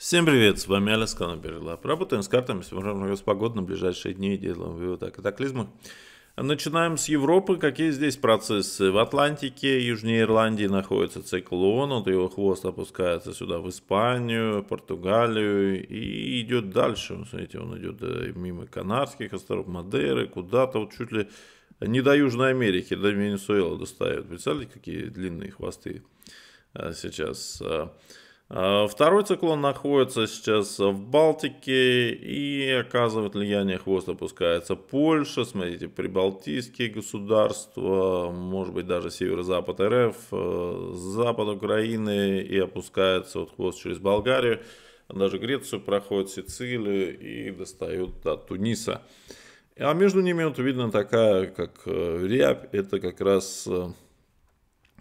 Всем привет, с вами Алекс Канаберлап. Работаем с картами, с прогноз погоды ближайшие дни и делаем вывод о катаклизмах. Начинаем с Европы. Какие здесь процессы? В Атлантике, южнее Ирландии находится циклон, вот его хвост опускается сюда в Испанию, Португалию и идет дальше. смотрите, он идет э, мимо Канарских островов Мадеры, куда-то вот чуть ли не до Южной Америки, до Венесуэлы достает. Представляете, какие длинные хвосты э, сейчас. Э, Э, второй циклон находится сейчас в Балтике и оказывает влияние хвост опускается Польша, смотрите, прибалтийские государства, может быть даже северо-запад РФ, э, запад Украины и опускается вот хвост через Болгарию, даже Грецию проходит, Сицилию и достают до Туниса. А между ними вот видно такая, как э, рябь, это как раз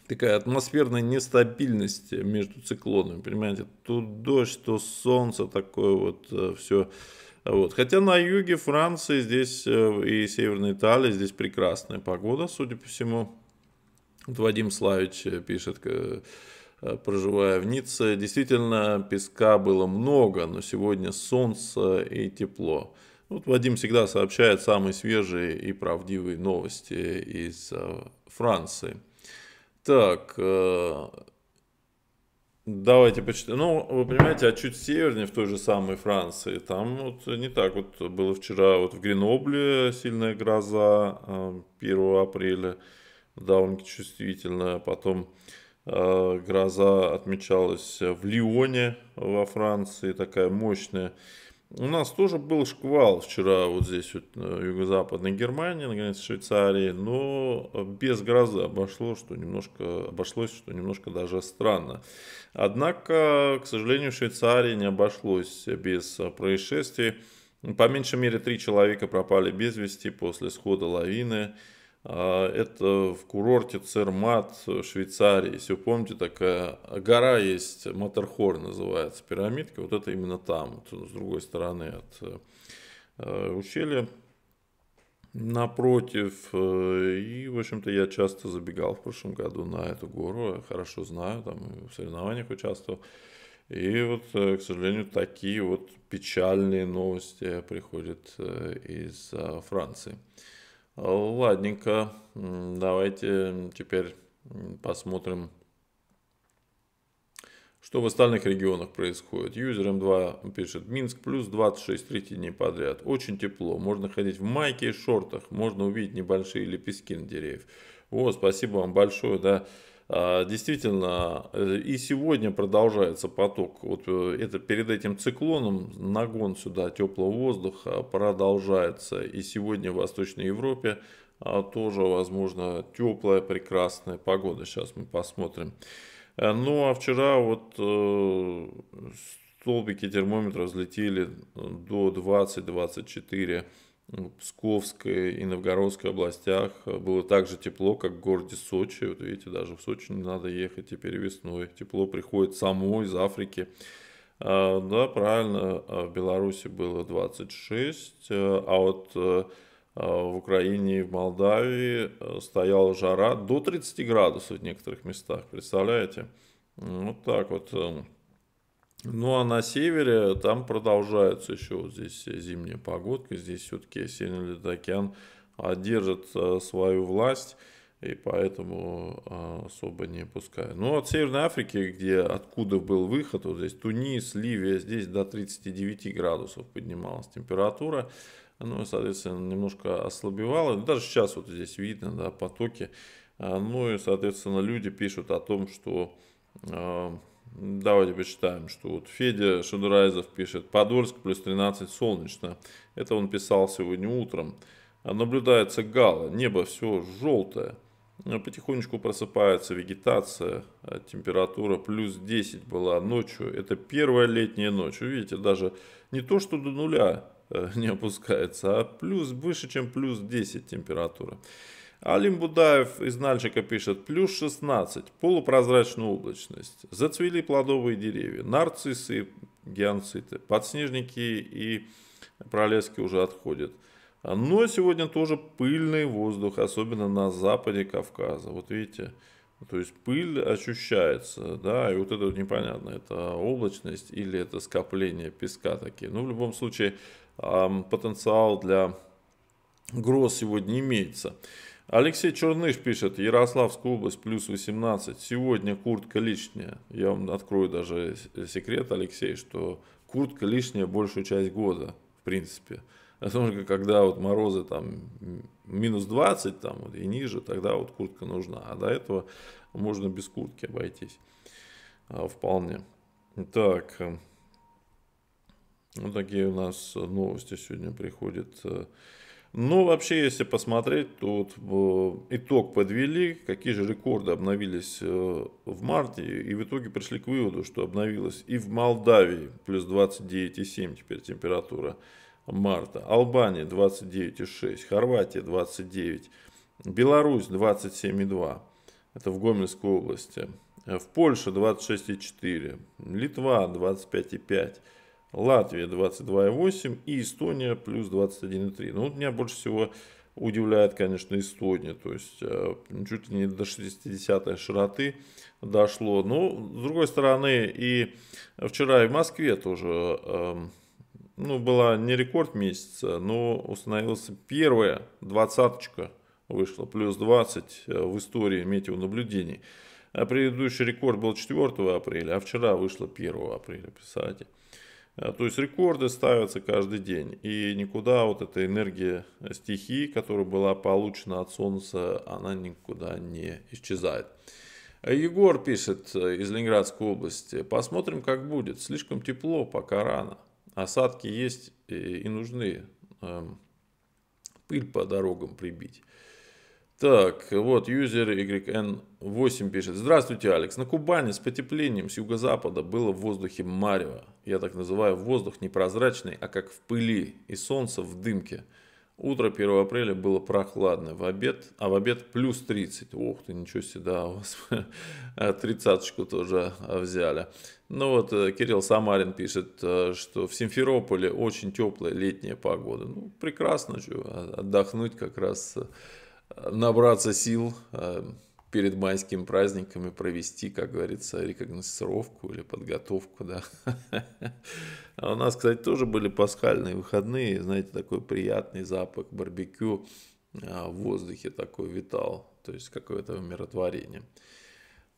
такая атмосферная нестабильность между циклонами, понимаете, то дождь, то солнце, такое вот э, все. Вот. Хотя на юге Франции здесь э, и Северной Италии здесь прекрасная погода, судя по всему. Вот Вадим Славич э, пишет, проживая в Ницце, действительно песка было много, но сегодня солнце и тепло. Вот Вадим всегда сообщает самые свежие и правдивые новости из Франции. Так, э, давайте почитаем. Ну, вы понимаете, а чуть севернее, в той же самой Франции, там вот не так вот было вчера. Вот в Гренобле сильная гроза 1 э, апреля, довольно чувствительная. Потом э, гроза отмечалась в Лионе во Франции, такая мощная. У нас тоже был шквал вчера вот здесь, вот, э, юго-западной Германии, на границе Швейцарии, но без грозы обошло, что немножко, обошлось, что немножко даже странно. Однако, к сожалению, в Швейцарии не обошлось без происшествий. По меньшей мере, три человека пропали без вести после схода лавины. А, это в курорте Цермат, Швейцарии. Если вы помните, такая гора есть, Матерхор называется, пирамидка. Вот это именно там, вот, с другой стороны от э, э, ущелья напротив. И, в общем-то, я часто забегал в прошлом году на эту гору. Я хорошо знаю, там в соревнованиях участвовал. И вот, э, к сожалению, такие вот печальные новости приходят из Франции. Ладненько, давайте теперь посмотрим, что в остальных регионах происходит. Юзер М2 эм пишет Минск плюс 26 третий дней подряд. Очень тепло, можно ходить в майке и шортах, можно увидеть небольшие лепестки на деревьях. О, спасибо вам большое, да. А, действительно, э, и сегодня продолжается поток. Вот э, это перед этим циклоном нагон сюда теплого воздуха продолжается. И сегодня в Восточной Европе а, тоже, возможно, теплая, прекрасная погода. Сейчас мы посмотрим. Э, ну а вчера вот столбики термометра взлетели до 20-24 ну, Псковской и Новгородской областях э, было так же тепло, как в городе Сочи. Вот видите, даже в Сочи не надо ехать теперь весной. Тепло приходит само из Африки. А, да, правильно, а, в Беларуси было 26, э, а вот э, а, в Украине и в Молдавии стояла жара до 30 градусов в некоторых местах, представляете? Вот так вот. Эм, ну а на севере там продолжается еще вот здесь зимняя погодка, здесь все-таки северный океан одержит а, а, свою власть, и поэтому а, особо не пускаю. Ну от Северной Африки, где откуда был выход, вот здесь Тунис, Ливия, здесь до 39 градусов поднималась температура, ну и, соответственно, немножко ослабевала. Ну, даже сейчас вот здесь видно, да, потоки. Ну и, соответственно, люди пишут о том, что Давайте почитаем, что вот Федя Шадурайзов пишет. Подольск плюс 13 солнечно. Это он писал сегодня утром. Наблюдается гала, небо все желтое. Потихонечку просыпается вегетация, а температура плюс 10 была ночью. Это первая летняя ночь. Видите, даже не то, что до нуля э, не опускается, а плюс выше, чем плюс 10 температура. Алим Будаев из Нальчика пишет, плюс 16, полупрозрачная облачность, зацвели плодовые деревья, нарциссы и гианциты, подснежники и пролески уже отходят. Но сегодня тоже пыльный воздух, особенно на западе Кавказа. Вот видите, то есть пыль ощущается, да, и вот это вот непонятно, это облачность или это скопление песка такие. Но ну, в любом случае потенциал для гроз сегодня имеется. Алексей Черныш пишет, Ярославская область, плюс 18. Сегодня куртка лишняя. Я вам открою даже секрет, Алексей, что куртка лишняя большую часть года, в принципе. Потому что когда вот морозы там минус 20 там, вот, и ниже, тогда вот куртка нужна. А до этого можно без куртки обойтись. А, вполне. Так. Э, вот такие у нас новости сегодня приходят. Ну, вообще, если посмотреть, тут э, итог подвели, какие же рекорды обновились э, в марте, и в итоге пришли к выводу, что обновилось и в Молдавии плюс 29,7 теперь температура марта, Албания 29,6, Хорватия 29, Беларусь 27,2, это в Гомельской области, э, в Польше 26,4, Литва 25,5, Латвия 22,8 и Эстония плюс 21,3. Ну, вот меня больше всего удивляет, конечно, Эстония. То есть, э, чуть ли не до 60-й широты дошло. Но, ну, с другой стороны, и вчера и в Москве тоже эм, ну, была не рекорд месяца, но установился первая двадцаточка вышла, плюс 20 э, в истории метеонаблюдений. А предыдущий рекорд был 4 апреля, а вчера вышло 1 апреля, представляете. Э, то есть рекорды ставятся каждый день, и никуда вот эта энергия стихии, которая была получена от Солнца, она никуда не исчезает. Э, Егор пишет э, из Ленинградской области, посмотрим, как будет, слишком тепло, пока рано, осадки есть и нужны, эм, пыль по дорогам прибить. Так, вот юзер YN8 пишет. Здравствуйте, Алекс. На Кубани с потеплением с юго-запада было в воздухе марево. Я так называю воздух непрозрачный, а как в пыли и солнце в дымке. Утро 1 апреля было прохладно, в обед, а в обед плюс 30. Ох ты, ничего себе, да, у вас тридцаточку тоже а, взяли. Ну вот, э, Кирилл Самарин пишет, э, что в Симферополе очень теплая летняя погода. Ну, прекрасно, что, а, отдохнуть как раз э, набраться сил э, перед майскими праздниками провести, как говорится, рекогносцировку или подготовку, да. А у нас, кстати, тоже были пасхальные выходные, знаете, такой приятный запах барбекю э, в воздухе такой витал, то есть какое-то умиротворение.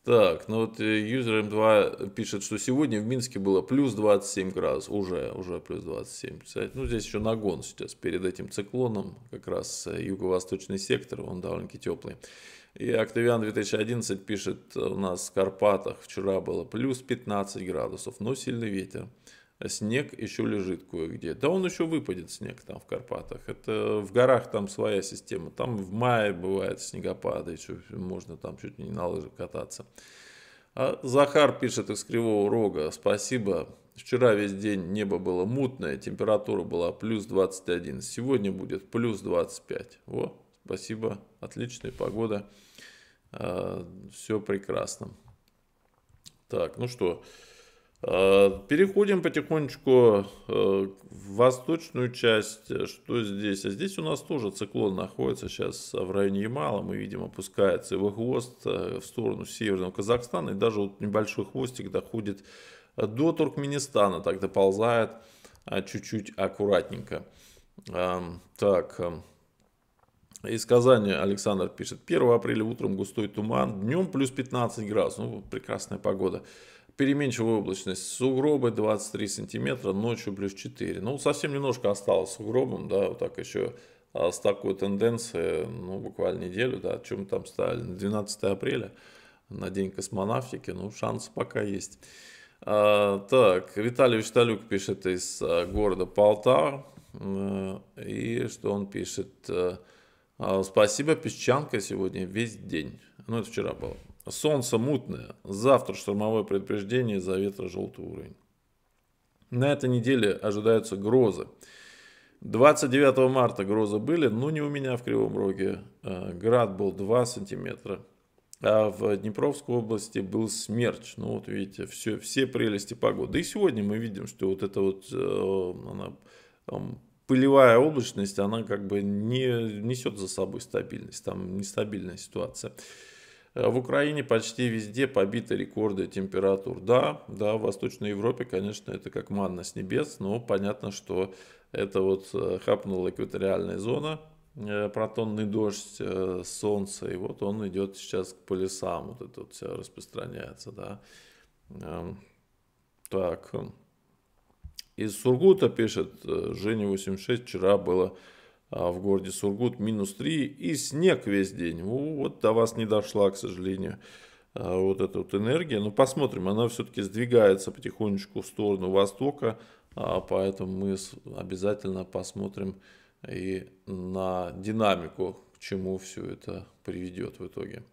Так, ну вот э, юзер М2 эм пишет, что сегодня в Минске было плюс 27 градусов. Уже, уже плюс 27. Представляете? Ну, здесь еще нагон сейчас перед этим циклоном. Как раз э, юго-восточный сектор, он довольно-таки теплый. И Октавиан 2011 пишет, э, у нас в Карпатах вчера было плюс 15 градусов, но сильный ветер снег еще лежит кое-где. Да он еще выпадет снег там в Карпатах. Это в горах там своя система. Там в мае бывает снегопады, еще можно там чуть не на лыжах кататься. А Захар пишет из Кривого Рога. Спасибо. Вчера весь день небо было мутное, температура была плюс 21. Сегодня будет плюс 25. Во, спасибо. Отличная погода. А, Все прекрасно. Так, ну что, Э, переходим потихонечку э, в восточную часть. Э, что здесь? А здесь у нас тоже циклон находится сейчас в районе Ямала. Мы видим, опускается его хвост в сторону северного Казахстана. И даже вот небольшой хвостик доходит до Туркменистана. Так доползает чуть-чуть аккуратненько. Эм, так, из Казани Александр пишет, 1 апреля утром густой туман, днем плюс 15 градусов, ну прекрасная погода. Переменчивая облачность. Сугробы 23 сантиметра, ночью плюс 4. Ну, совсем немножко осталось сугробом, да, вот так еще а, с такой тенденцией, ну, буквально неделю, да, чем там стали на 12 апреля, на день космонавтики, ну, шансы пока есть. А, так, Виталий Виталюк пишет из а, города Полтава, и что он пишет, э, а, спасибо, песчанка сегодня весь день, ну, это вчера было, Солнце мутное. Завтра штормовое предупреждение за ветра желтый уровень. На этой неделе ожидаются грозы. 29 марта грозы были, но не у меня в Кривом Роге. Э, град был 2 сантиметра. А в Днепровской области был смерч. Ну вот видите, все, все прелести погоды. И сегодня мы видим, что вот эта вот э, она, пылевая облачность, она как бы не несет за собой стабильность. Там нестабильная ситуация. Э, в Украине почти везде побиты рекорды температур. Да, да, в Восточной Европе, конечно, это как манна с небес, но понятно, что это вот э, хапнула экваториальная зона, э, протонный дождь, солнце, и вот он идет сейчас к полюсам, вот это вот все распространяется, да. Эм, так, из Сургута пишет, Женя 86, вчера было а, в городе Сургут минус 3 и снег весь день. Вот до вас не дошла, к сожалению, а, вот эта вот энергия. Но ну, посмотрим, она все-таки сдвигается потихонечку в сторону востока, а, поэтому мы обязательно посмотрим и на динамику, к чему все это приведет в итоге.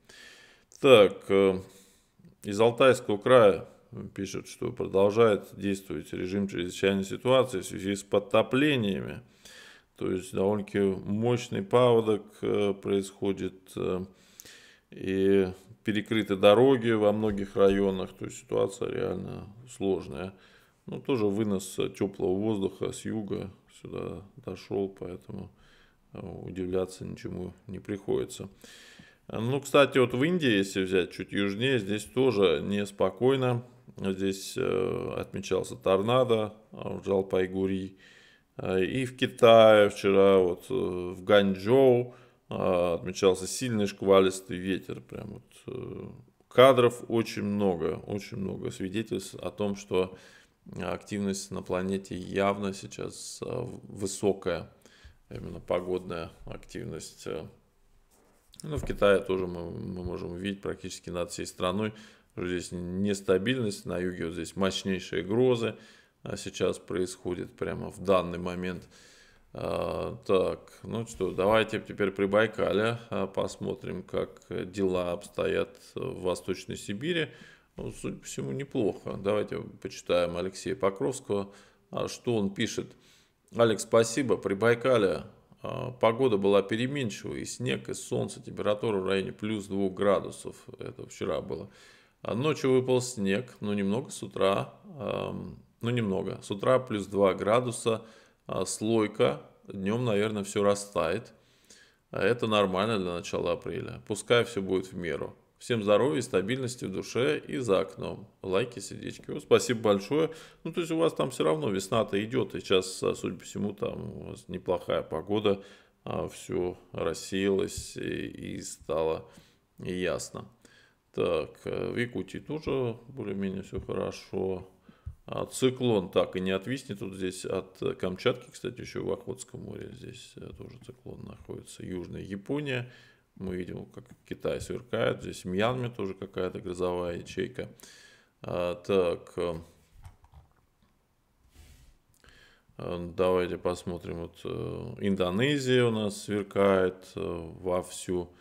Так, э, из Алтайского края пишут что продолжает действовать режим чрезвычайной ситуации в связи с подтоплениями. То есть довольно-таки мощный паводок э, происходит э, и перекрыты дороги во многих районах, то есть ситуация реально сложная. Ну, тоже вынос теплого воздуха с юга сюда дошел, поэтому э, удивляться ничему не приходится. Ну, кстати, вот в Индии, если взять чуть южнее, здесь тоже неспокойно. Здесь э, отмечался торнадо в Джалпайгури. Э, и в Китае вчера вот э, в Ганчжоу э, отмечался сильный шквалистый ветер. Прям вот кадров очень много, очень много свидетельств о том, что активность на планете явно сейчас высокая, именно погодная активность. Ну, в Китае тоже мы, мы можем увидеть практически над всей страной. Здесь нестабильность, на юге вот здесь мощнейшие грозы, а сейчас происходит прямо в данный момент. А, так, ну что, давайте теперь при Байкале а, посмотрим, как дела обстоят в Восточной Сибири. Ну, судя по всему, неплохо. Давайте почитаем Алексея Покровского, а что он пишет. Алекс, спасибо. При Байкале погода была переменчивая, и снег, и солнце, температура в районе плюс 2 градусов. Это вчера было. Ночью выпал снег, но немного с утра ну немного. С утра плюс 2 градуса, а, слойка, днем, наверное, все растает. А это нормально для начала апреля. Пускай все будет в меру. Всем здоровья, стабильности в душе и за окном. Лайки, сердечки. спасибо большое. Ну, то есть у вас там все равно весна-то идет. И сейчас, а, судя по всему, там у вас неплохая погода. Все рассеялось и стало ясно. Так, э, в Якутии тоже более-менее все хорошо. А циклон так и не отвиснет. Тут здесь от Камчатки, кстати, еще в Охотском море здесь э, тоже циклон находится. Южная Япония. Мы видим, как Китай сверкает. Здесь в Мьянме тоже какая-то грозовая ячейка. А, так. Э, э, давайте посмотрим. Вот Индонезия у нас сверкает вовсю.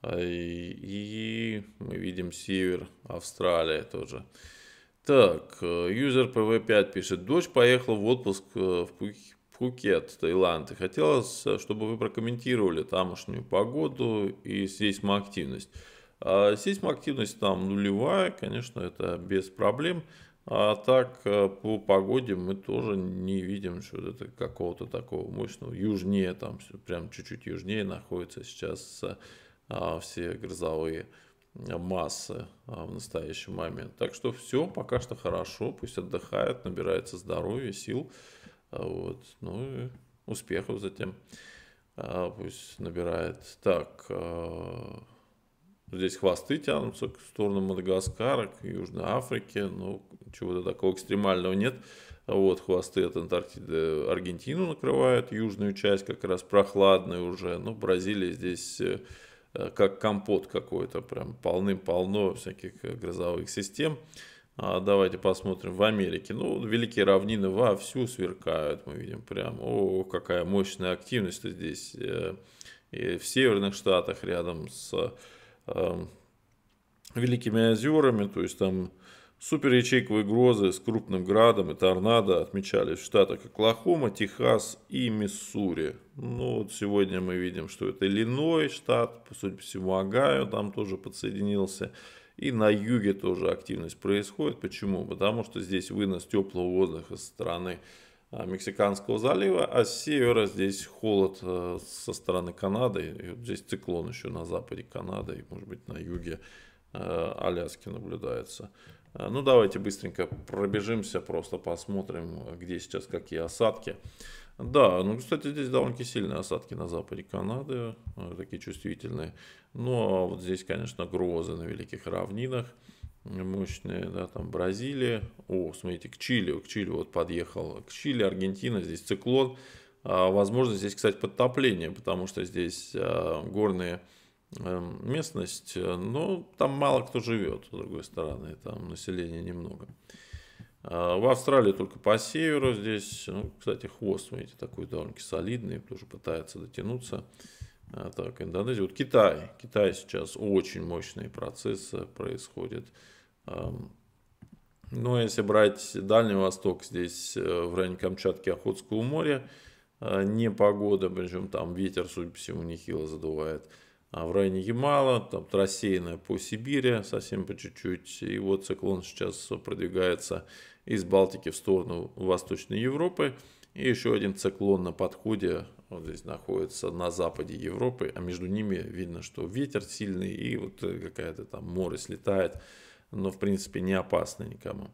А и мы видим север Австралия тоже. Так, э, юзер PV5 пишет. Дочь поехала в отпуск э, в Пхукет, Таиланд. И хотелось, чтобы вы прокомментировали тамошнюю погоду и сейсмоактивность. А сейсмоактивность там нулевая, конечно, это без проблем. А так э, по погоде мы тоже не видим что это какого-то такого мощного. Южнее там, прям чуть-чуть южнее находится сейчас а, все грозовые массы а, в настоящий момент. Так что все пока что хорошо, пусть отдыхает, набирается здоровья, сил, а, вот, ну и успехов затем а, пусть набирает. Так, здесь хвосты тянутся к сторону Мадагаскара, к Южной Африке, ну чего-то такого экстремального нет. Вот хвосты от Антарктиды Аргентину накрывают, южную часть как раз прохладная уже, но ну, Бразилия здесь э, Э, как компот какой-то, прям полным-полно всяких э, грозовых систем. А давайте посмотрим в Америке. Ну, великие равнины вовсю сверкают, мы видим прям. О, какая мощная активность здесь. Э, и в северных штатах рядом с э, Великими озерами, то есть там Супер-ячейковые грозы с крупным градом и торнадо отмечались в штатах Оклахома, Техас и Миссури. Ну вот сегодня мы видим, что это Иллиной штат, по сути всему Агаю там тоже подсоединился. И на юге тоже активность происходит. Почему? Потому что здесь вынос теплого воздуха со стороны а, Мексиканского залива, а с севера здесь холод э, со стороны Канады. И вот здесь циклон еще на западе Канады и, может быть, на юге э, Аляски наблюдается. Э, ну, давайте быстренько пробежимся, просто посмотрим, где сейчас какие осадки. Да, ну, кстати, здесь довольно сильные осадки на западе Канады, э, такие чувствительные. Ну, а вот здесь, конечно, грозы на великих равнинах мощные, да, там Бразилия. О, смотрите, к Чили, к Чили вот подъехал. К Чили, Аргентина, здесь циклон. А, возможно, здесь, кстати, подтопление, потому что здесь а, горные Эм, местность, э, но там мало кто живет, с другой стороны, там населения немного. А, в Австралии только по северу здесь, ну, кстати, хвост, видите, такой довольно-таки солидный, тоже пытается дотянуться. А, так, Индонезия, вот Китай. Китай сейчас очень мощные процессы происходят. Но ну, если брать Дальний Восток, здесь э, в районе Камчатки, Охотского моря, э, непогода, причем там ветер, судя по всему, нехило задувает а в районе Ямала, там рассеянная по Сибири, совсем по чуть-чуть. И вот циклон сейчас продвигается из Балтики в сторону Восточной Европы. И еще один циклон на подходе, вот здесь находится на западе Европы, а между ними видно, что ветер сильный и вот какая-то там море слетает, но в принципе не опасно никому.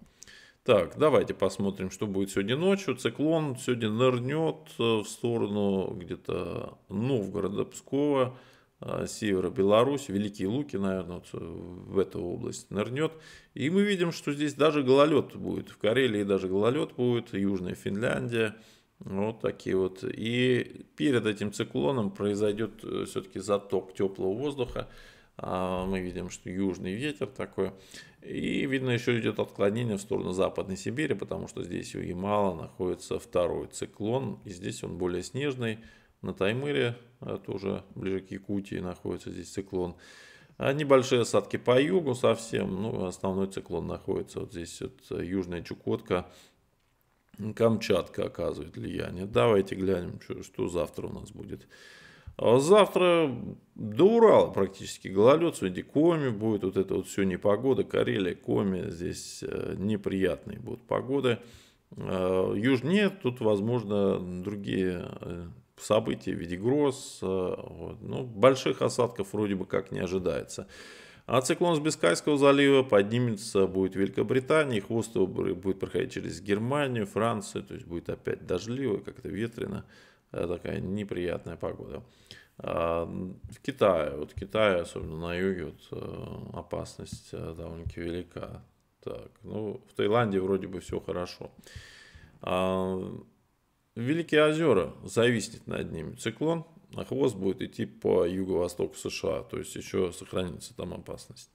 Так, давайте посмотрим, что будет сегодня ночью. Циклон сегодня нырнет э, в сторону где-то Новгорода, Пскова. А, севера Беларусь, Великие Луки, наверное, вот э, в эту область нырнет. И мы видим, что здесь даже гололед будет. В Карелии даже гололед будет, Южная Финляндия. Вот такие вот. И перед этим циклоном произойдет э, все-таки заток теплого воздуха. А, мы видим, что южный ветер такой. И видно еще идет отклонение в сторону Западной Сибири, потому что здесь у Ямала находится второй циклон. И здесь он более снежный на Таймыре, а тоже ближе к Якутии находится здесь циклон. А небольшие осадки по югу совсем, ну, основной циклон находится вот здесь, вот, Южная Чукотка, Камчатка оказывает влияние. Давайте глянем, что, что завтра у нас будет. А завтра до Урала практически гололед, сегодня Коми будет, вот это вот все непогода, Карелия, Коми, здесь э, неприятные будут погоды. Южнее тут, возможно, другие э, событий в виде гроз, э, вот, ну, больших осадков вроде бы как не ожидается. А циклон с Бискайского залива поднимется, будет Великобритания, хвост его будет проходить через Германию, Францию, то есть будет опять дождливо, как-то ветрено, э, такая неприятная погода. А в Китае, вот в Китае, особенно на юге, вот, э, опасность довольно-таки велика. Так, ну, в Таиланде вроде бы все хорошо. А, Великие озера зависнет над ними циклон, а хвост будет идти по юго-востоку США, то есть еще сохранится там опасность.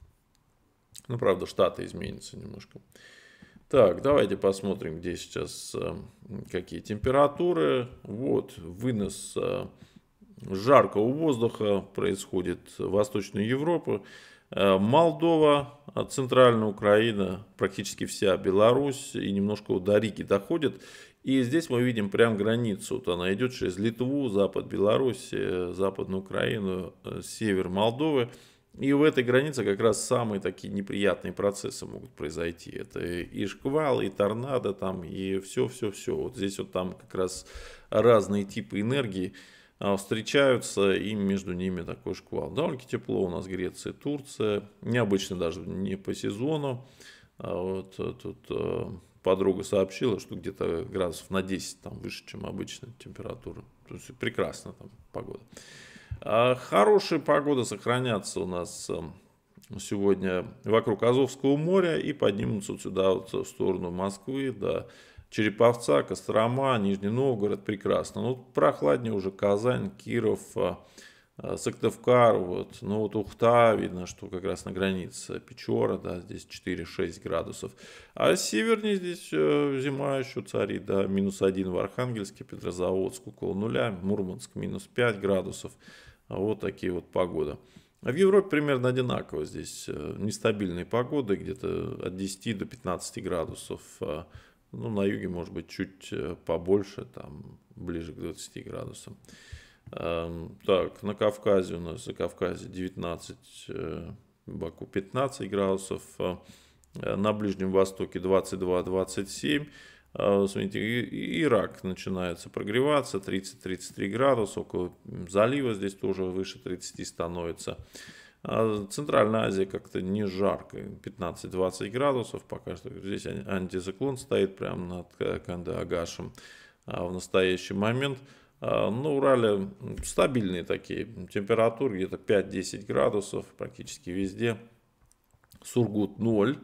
Ну, правда, штаты изменятся немножко. Так, давайте посмотрим, где сейчас эм, какие температуры. Вот, вынос э, жаркого воздуха происходит в Восточную Европу. Э, Молдова, э, Центральная Украина, практически вся Беларусь и немножко до Риги доходит. И здесь мы видим прям границу. Вот она идет через Литву, запад Беларуси, э, западную Украину, э, север Молдовы. И в этой границе как раз самые такие неприятные процессы могут произойти. Это и шквал, и торнадо, там, и все-все-все. Вот здесь вот там как раз разные типы энергии а, встречаются, и между ними такой шквал. довольно тепло у нас Греция, Турция. Необычно даже не по сезону. А вот э, тут подруга сообщила, что где-то градусов на 10 там выше, чем обычно температура. То есть прекрасно там погода. А хорошая погода сохранятся у нас эм, сегодня вокруг Азовского моря и поднимутся вот сюда, вот в сторону Москвы, Да, Череповца, Кострома, Нижний Новгород, прекрасно. Ну, прохладнее уже Казань, Киров, а, а, Сыктывкар, вот, ну вот Ухта, видно, что как раз на границе Печора, да, здесь 4-6 градусов. А севернее здесь э, зима еще царит, да, минус 1 в Архангельске, Петрозаводск около нуля, Мурманск минус 5 градусов. А вот такие вот погода. А в Европе примерно одинаково здесь э, нестабильные погоды, где-то от 10 до 15 градусов. Ну, на юге, может быть, чуть э, побольше, там, ближе к 20 градусам. Эм, так, на Кавказе у нас, за Кавказе 19, э, Баку 15 градусов, а, э, на Ближнем Востоке 22-27, а, смотрите, Ирак начинается прогреваться, 30-33 градуса, около залива здесь тоже выше 30 становится. А Центральная Азия как-то не жарко, 15-20 градусов, пока что здесь антициклон стоит прямо над Кандагашем в настоящий момент – а, На ну, Урале стабильные такие температуры, где-то 5-10 градусов практически везде. Сургут 0,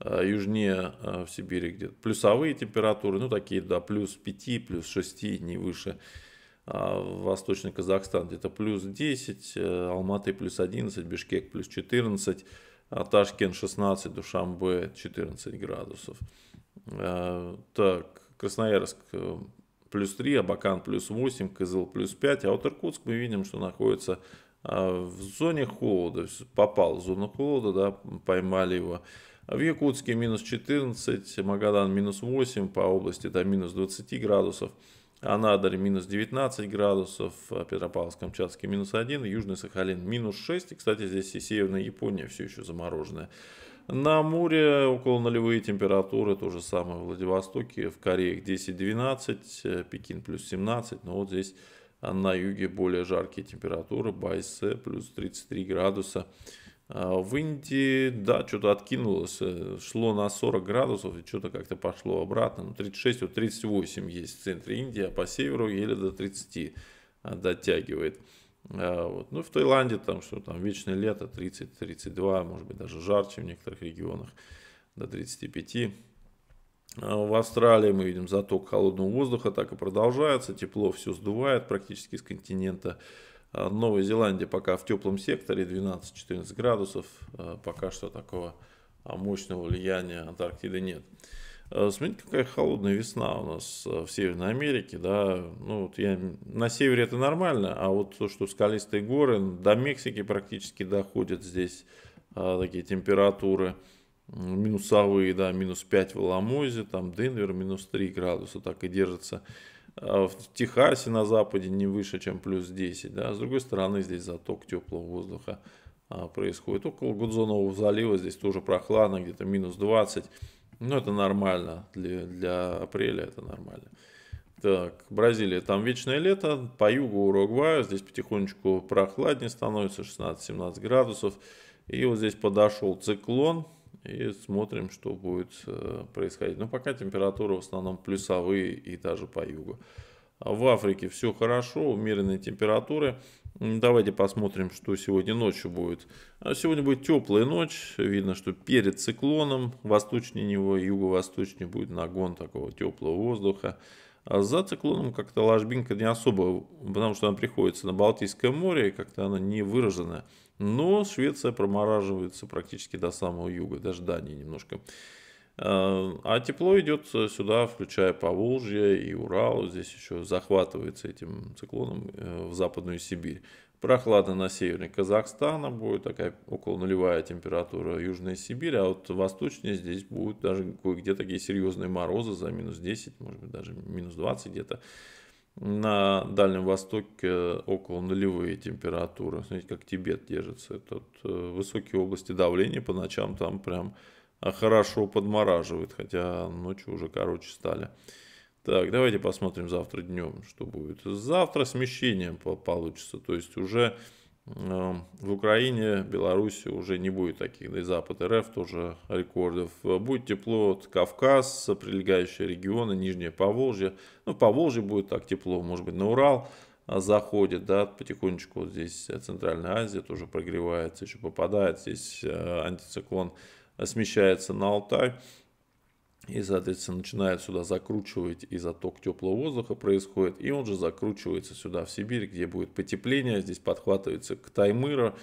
а, южнее а, в Сибири где-то плюсовые температуры, ну такие до да, плюс 5, плюс 6, не выше. Восточный Казахстан где-то плюс 10, э, Алматы плюс 11, Бишкек плюс 14, Ташкент 16, Душамбе 14 градусов. Э, так, Красноярск э, плюс 3, Абакан плюс 8, Кызыл плюс 5, а вот Иркутск мы видим, что находится а, в зоне холода, попал в зону холода, да, поймали его. В Якутске минус 14, Магадан минус 8, по области до минус 20 градусов. Анадырь минус 19 градусов, а Петропавловск-Камчатский минус 1, Южный Сахалин минус 6. И, кстати, здесь и Северная Япония все еще замороженная. На море около нулевые температуры, то же самое в Владивостоке, в Корее 10-12, э, Пекин плюс 17, но вот здесь а, на юге более жаркие температуры, Байсе плюс 33 градуса. А, в Индии, да, что-то откинулось, э, шло на 40 градусов и что-то как-то пошло обратно. Ну, 36, вот 38 есть в центре Индии, а по северу еле до 30 а, дотягивает. Э, вот. Ну, в Таиланде там, что там, вечное лето, 30-32, может быть, даже жарче в некоторых регионах, до 35. А в Австралии мы видим заток холодного воздуха, так и продолжается, тепло все сдувает практически с континента. А Новая Зеландия пока в теплом секторе, 12-14 градусов, э, пока что такого а мощного влияния Антарктиды нет. Э, смотрите, какая холодная весна у нас э, в Северной Америке, да, ну вот я, на севере это нормально, а вот то, что скалистые горы, до Мексики практически доходят здесь а, такие температуры минусовые, да, минус 5 в Ламозе, там Денвер минус 3 градуса так и держится. А в Техасе на западе не выше, чем плюс 10, да, с другой стороны здесь заток теплого воздуха а, происходит. Около Гудзонового залива здесь тоже прохладно, где-то минус 20 ну, это нормально. Для, для апреля это нормально. Так, Бразилия, там вечное лето, по югу Уругваю, здесь потихонечку прохладнее становится, 16-17 градусов. И вот здесь подошел циклон, и смотрим, что будет э, происходить. Но ну, пока температура в основном плюсовые и даже по югу. В Африке все хорошо, умеренные температуры. Давайте посмотрим, что сегодня ночью будет. А сегодня будет теплая ночь. Видно, что перед циклоном, восточнее него, юго-восточнее будет нагон такого теплого воздуха. А за циклоном как-то ложбинка не особо, потому что она приходится на Балтийское море, и как-то она не выражена. Но Швеция промораживается практически до самого юга, даже Дании немножко. Э, а тепло идет сюда, включая Поволжье и Урал. Здесь еще захватывается этим циклоном э, в Западную Сибирь. Прохладно на севере Казахстана будет такая около нулевая температура южной Сибири, а вот восточнее здесь будут даже кое-где такие серьезные морозы за минус 10, может быть даже минус 20 где-то. На Дальнем Востоке около нулевые температуры. Смотрите, как Тибет держится. Тут э, высокие области давления по ночам там прям а хорошо подмораживает, хотя ночью уже короче стали. Так, давайте посмотрим завтра днем, что будет. Завтра смещение получится, то есть уже эм, в Украине, Беларуси уже не будет таких, да и Запад РФ тоже рекордов. Будет тепло от Кавказ, прилегающие регионы, Нижнее Поволжье. Ну, Поволжье будет так тепло, может быть, на Урал а, заходит, да, потихонечку вот здесь э, Центральная Азия тоже прогревается, еще попадает. Здесь э, антициклон смещается на Алтай. И, соответственно, начинает сюда закручивать, и заток теплого воздуха происходит. И он же закручивается сюда, в Сибирь, где будет потепление. Здесь подхватывается к Таймыра.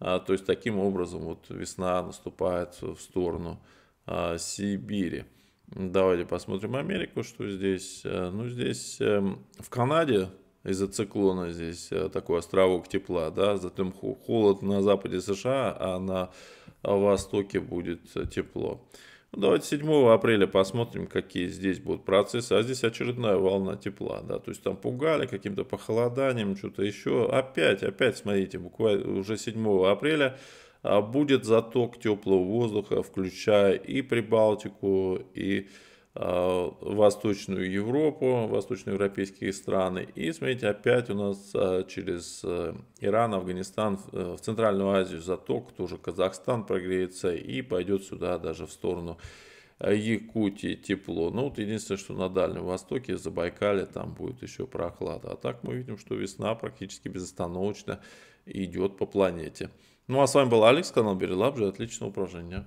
А, то есть, таким образом, вот весна наступает в сторону а, Сибири. Давайте посмотрим Америку, что здесь. Э, ну, здесь эм, в Канаде из-за циклона здесь э, такой островок тепла, да, затем холод на западе США, а на а в востоке будет э, тепло. Ну, давайте 7 апреля посмотрим, какие здесь будут процессы. А здесь очередная волна тепла, да, то есть там пугали каким-то похолоданием, что-то еще. Опять, опять, смотрите, буквально уже 7 апреля а будет заток теплого воздуха, включая и Прибалтику, и а, Восточную Европу, восточноевропейские страны. И смотрите, опять у нас а, через э, Иран, Афганистан, э, в Центральную Азию заток, тоже Казахстан прогреется и пойдет сюда даже в сторону а, Якутии тепло. Ну вот единственное, что на Дальнем Востоке, за Байкале там будет еще прохлада. А так мы видим, что весна практически безостановочно идет по планете. Ну а с вами был Алекс, канал Берилабжи. Отличного упражнения.